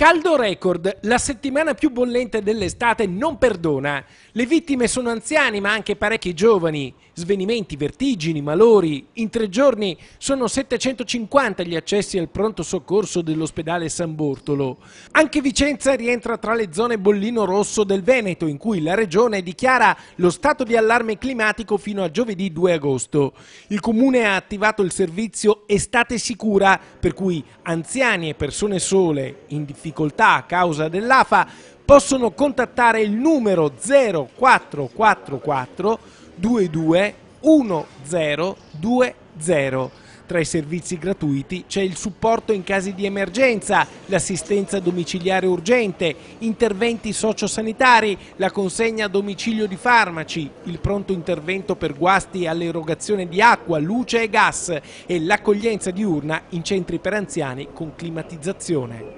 Caldo record, la settimana più bollente dell'estate non perdona. Le vittime sono anziani ma anche parecchi giovani svenimenti, vertigini, malori. In tre giorni sono 750 gli accessi al pronto soccorso dell'ospedale San Bortolo. Anche Vicenza rientra tra le zone bollino rosso del Veneto, in cui la regione dichiara lo stato di allarme climatico fino a giovedì 2 agosto. Il comune ha attivato il servizio Estate Sicura, per cui anziani e persone sole in difficoltà a causa dell'AFA possono contattare il numero 0444 22 1020. Tra i servizi gratuiti c'è il supporto in casi di emergenza, l'assistenza domiciliare urgente, interventi sociosanitari, la consegna a domicilio di farmaci, il pronto intervento per guasti all'erogazione di acqua, luce e gas e l'accoglienza diurna in centri per anziani con climatizzazione.